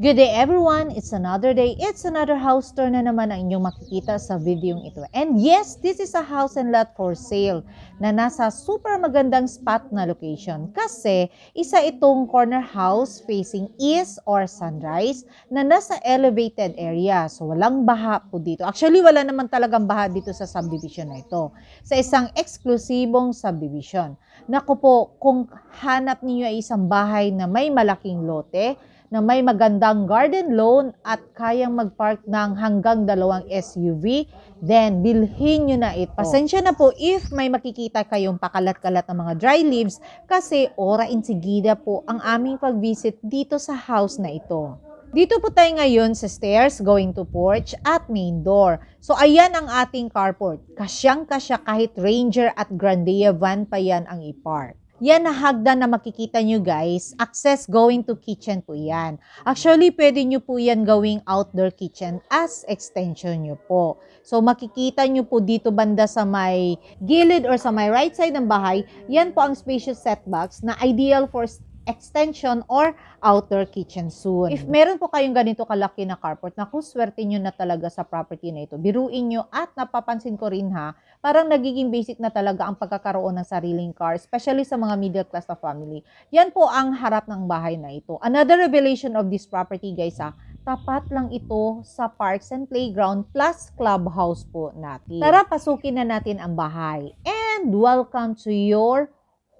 Good day everyone! It's another day, it's another house tour na naman ang inyong makikita sa video ito. And yes, this is a house and lot for sale na nasa super magandang spot na location kasi isa itong corner house facing east or sunrise na nasa elevated area. So walang baha po dito. Actually, wala naman talagang baha dito sa subdivision na ito. Sa isang eksklusibong subdivision. Naku po, kung hanap niyo ay isang bahay na may malaking lote, na may magandang garden loan at kayang mag-park ng hanggang dalawang SUV, then bilhin nyo na ito. Pasensya na po if may makikita kayong pakalat-kalat ng mga dry leaves kasi ora insigida po ang aming pag-visit dito sa house na ito. Dito po tayo ngayon sa stairs going to porch at main door. So ayan ang ating carport. Kasyang-kasya kahit Ranger at Grandia van pa yan ang ipark. Yan na hagdan na makikita nyo guys, access going to kitchen po yan. Actually, pwede nyo po yan gawing outdoor kitchen as extension nyo po. So makikita nyo po dito banda sa may gilid or sa may right side ng bahay, yan po ang spacious setbacks na ideal for extension or outer kitchen soon. If meron po kayong ganito kalaki na carport, naku, swerte nyo na talaga sa property na ito. Biruin nyo at napapansin ko rin ha, parang nagiging basic na talaga ang pagkakaroon ng sariling car, especially sa mga middle class na family. Yan po ang harap ng bahay na ito. Another revelation of this property guys ha, tapat lang ito sa parks and playground plus clubhouse po natin. Tara, pasukin na natin ang bahay. And welcome to your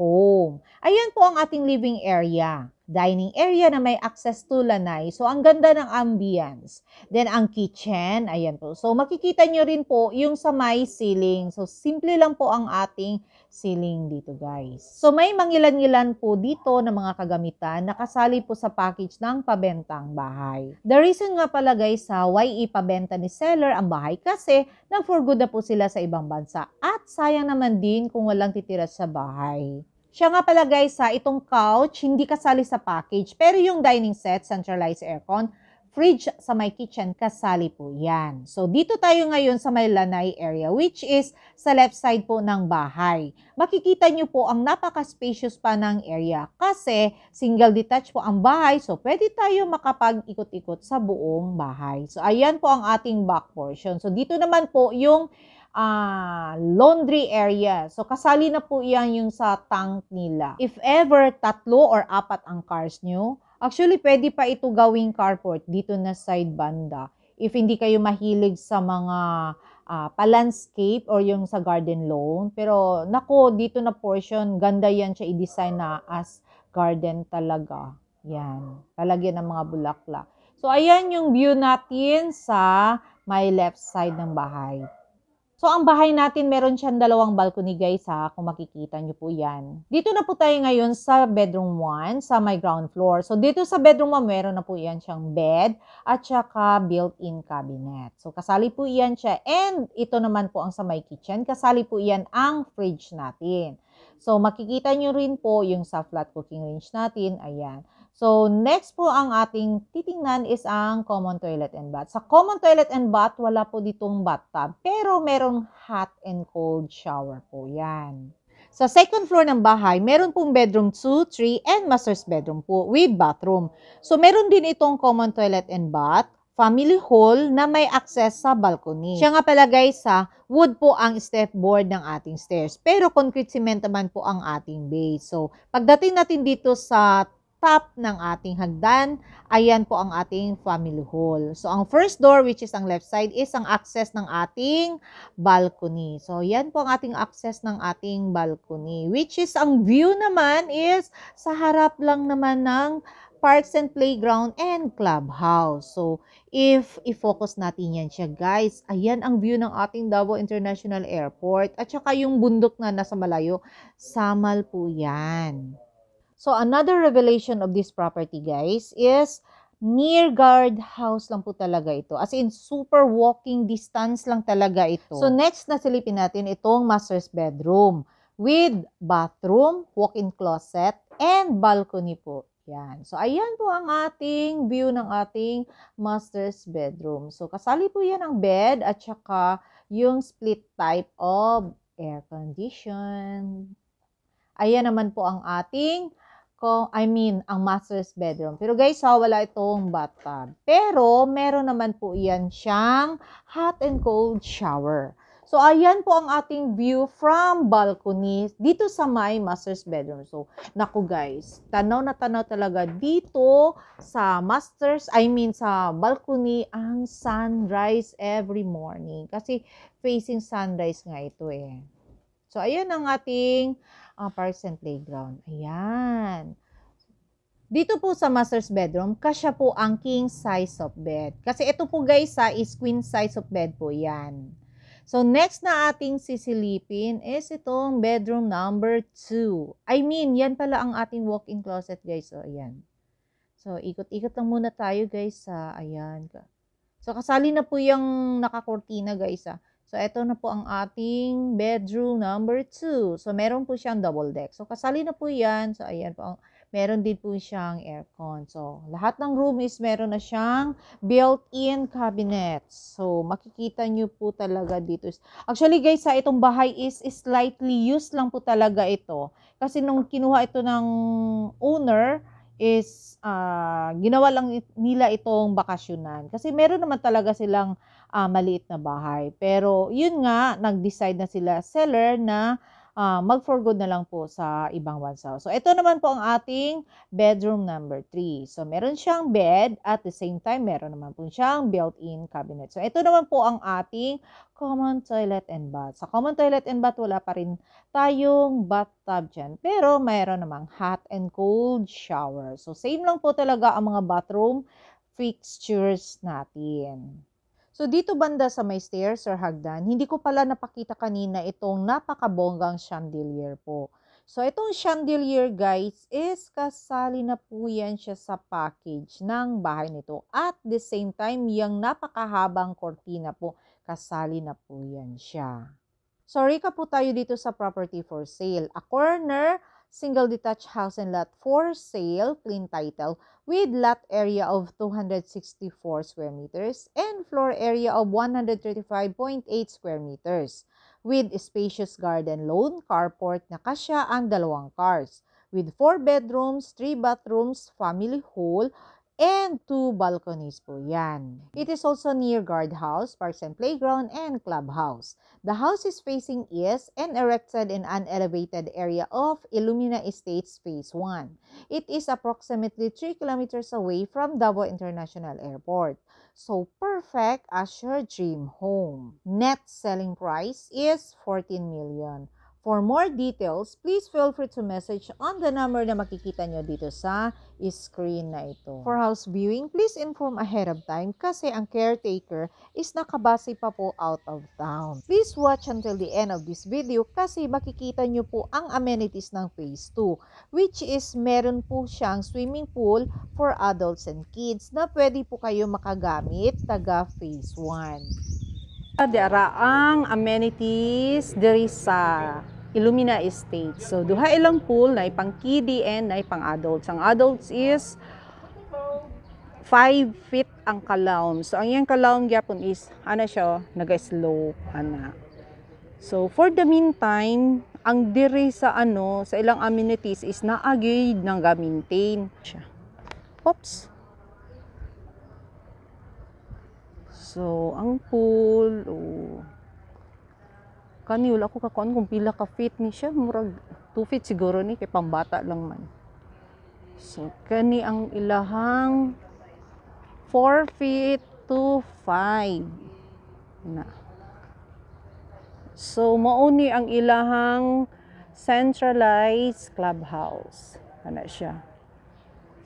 home. Ayan po ang ating living area. Dining area na may access to lanai. So, ang ganda ng ambience. Then, ang kitchen. Ayan po. So, makikita nyo rin po yung sa may ceiling. So, simple lang po ang ating ceiling dito, guys. So, may mangilan-ilan po dito ng mga kagamitan na kasali po sa package ng pabentang bahay. The reason nga pala, guys, sa why ipabenta ni seller ang bahay kasi nang for good na po sila sa ibang bansa. At sayang naman din kung walang titira sa bahay. Siya nga pala guys sa itong couch hindi kasali sa package. Pero yung dining set, centralized aircon, fridge sa my kitchen, kasali po yan. So dito tayo ngayon sa may lanay area which is sa left side po ng bahay. Makikita nyo po ang napaka-spacious pa ng area kasi single detached po ang bahay so pwede tayo makapag-ikot-ikot sa buong bahay. So ayan po ang ating back portion. So dito naman po yung uh, laundry area. So, kasali na po yan yung sa tank nila. If ever tatlo or apat ang cars nyo, actually, pwede pa ito gawing carport dito na side banda. If hindi kayo mahilig sa mga uh, pa-landscape or yung sa garden lawn. Pero, nako, dito na portion, ganda yan siya i-design na as garden talaga. Yan. Talagyan ng mga bulaklak. So, ayan yung view natin sa my left side ng bahay. So, ang bahay natin, meron siyang dalawang balcony guys ha, kung makikita nyo po yan. Dito na po tayo ngayon sa bedroom 1, sa my ground floor. So, dito sa bedroom 1, meron na po yan siyang bed at saka built-in cabinet. So, kasali po yan siya. And ito naman po ang sa my kitchen, kasali po yan ang fridge natin. So, makikita nyo rin po yung sa flat cooking range natin, ayan. So, next po ang ating titingnan is ang common toilet and bath. Sa common toilet and bath, wala po ditong bathtub, pero merong hot and cold shower po yan. Sa second floor ng bahay, meron pong bedroom 2, 3, and master's bedroom po with bathroom. So, meron din itong common toilet and bath, family hall na may access sa balcony. Siya nga pala guys sa wood po ang step board ng ating stairs. Pero concrete cement naman po ang ating base. So, pagdating natin dito sa top ng ating hagdan, ayan po ang ating family hall. So, ang first door, which is ang left side, is ang access ng ating balcony. So, yan po ang ating access ng ating balcony, which is ang view naman is sa harap lang naman ng parks and playground and clubhouse. So, if i-focus natin yan siya, guys, ayan ang view ng ating Davao International Airport at saka yung bundok na nasa malayo, samal po yan. So, another revelation of this property, guys, is near guard house lang po talaga ito. As in, super walking distance lang talaga ito. So, next na silipin natin itong master's bedroom with bathroom, walk-in closet, and balcony po. Yan. So, ayan po ang ating view ng ating master's bedroom. So, kasali po yan ang bed at saka yung split type of air condition. Ayan naman po ang ating ko, I mean, ang master's bedroom. Pero guys, ha, wala itong bathtub. Pero, meron naman po yan siyang hot and cold shower. So, ayan po ang ating view from balcony dito sa my master's bedroom. So, naku guys, tanaw na tanaw talaga dito sa master's, I mean sa balcony, ang sunrise every morning. Kasi facing sunrise nga ito eh. So, ayan ang ating uh, parks and playground. Ayan. Dito po sa master's bedroom, kasya po ang king size of bed. Kasi ito po guys ha, ah, is queen size of bed po yan. So next na ating sisilipin is itong bedroom number 2. I mean, yan pala ang ating walk-in closet guys. So ayan. So ikot-ikot lang muna tayo guys sa ayan. So kasali na po yung nakakortina guys ha. Ah. So, ito na po ang ating bedroom number 2. So, meron po siyang double deck. So, kasali na po yan. So, ayan po. Ang, meron din po siyang aircon. So, lahat ng room is meron na siyang built-in cabinets. So, makikita nyo po talaga dito. Actually, guys, sa itong bahay is, is slightly used lang po talaga ito. Kasi nung kinuha ito ng owner, is uh, ginawa lang nila itong bakasyonan. Kasi meron naman talaga silang uh, maliit na bahay. Pero yun nga, nag-decide na sila seller na uh, ah, mag-for na lang po sa ibang bansa. So, ito naman po ang ating bedroom number 3. So, meron siyang bed at the same time, meron naman po siyang built-in cabinet. So, ito naman po ang ating common toilet and bath. Sa common toilet and bath, wala pa rin tayong bathtub dyan. Pero, meron namang hot and cold shower. So, same lang po talaga ang mga bathroom fixtures natin. So dito banda sa may stairs or hagdan, hindi ko pala napakita kanina itong napakabonggang chandelier po. So itong chandelier guys is kasali na po yan siya sa package ng bahay nito. At the same time, yung napakahabang kortina po, kasali na po yan siya. So, recap po tayo dito sa property for sale. A corner single detached house and lot for sale, clean title, with lot area of 264 square meters and floor area of 135.8 square meters, with spacious garden loan carport na kasya ang dalawang cars, with 4 bedrooms, 3 bathrooms, family hall, and two balconies po yan. It is also near guardhouse, parks and playground, and clubhouse. The house is facing east and erected in an elevated area of Illumina Estates Phase 1. It is approximately 3 kilometers away from Davao International Airport. So, perfect as your dream home. Net selling price is 14 million. For more details, please feel free to message on the number na makikita nyo dito sa screen na ito. For house viewing, please inform ahead of time kasi ang caretaker is nakabase pa po out of town. Please watch until the end of this video kasi makikita nyo po ang amenities ng phase 2 which is meron po siyang swimming pool for adults and kids na pwede po kayo makagamit taga phase 1. There ang amenities diri sa Illumina Estate. So duha ilang pool na pang kiddie and na pang adults. Ang adults is 5 feet ang kalawm. So ang iyang kalawm gyapon is ana siya naga-slope ana. So for the meantime, ang diri sa ano sa ilang amenities is naagid nang ga-maintain siya. Oops. So, ang pool o oh, kaniul ako kakuan kung pila ka feet ni siya, murag 2 feet siguro ni kay pambata lang man. So, kani ang ilahang 4 feet to 5 na. So, mauni ang ilahang centralized clubhouse. Ana siya.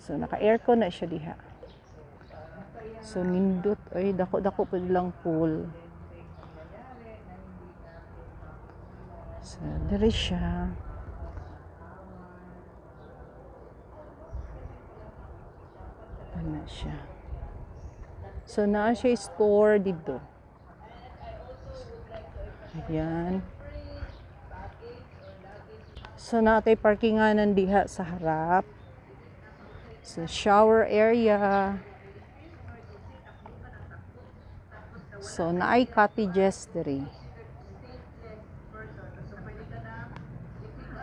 So, naka-aircon na siya diha sa Mindot ay dako-dako pa lang pool sa diri siya ano siya so naa siya store dito ayan so natay parkinganan diha sa harap sa so, shower area Alonso na ay cottages diri.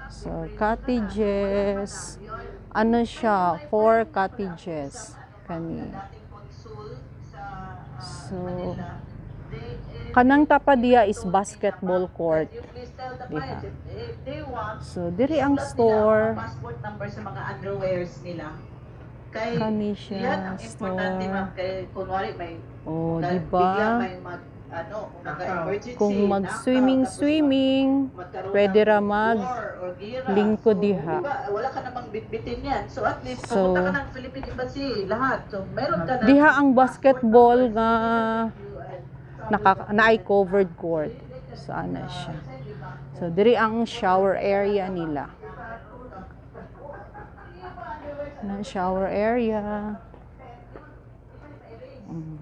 So, cottages, ano siya, four cottages kani. So, kanang tapadia is basketball court. Diha. So, diri ang store. Passport number sa mga underwears nila. Kay, Kanisha yan ang importante, store. ma'am. Kay, kunwari, may, Oh, na- di diba? bigla ba? may mag, ano, mag-emergency. Kung mag-swimming-swimming, pwede ra mag lingkod diha. Diba, wala ka namang bitbitin yan. So at least, So, pumunta ka ng Philippine Embassy, lahat. So meron ka na. diha ang basketball nga naka, naay covered court. So, ana siya. So, diri ang shower area nila. ng shower area. Mm.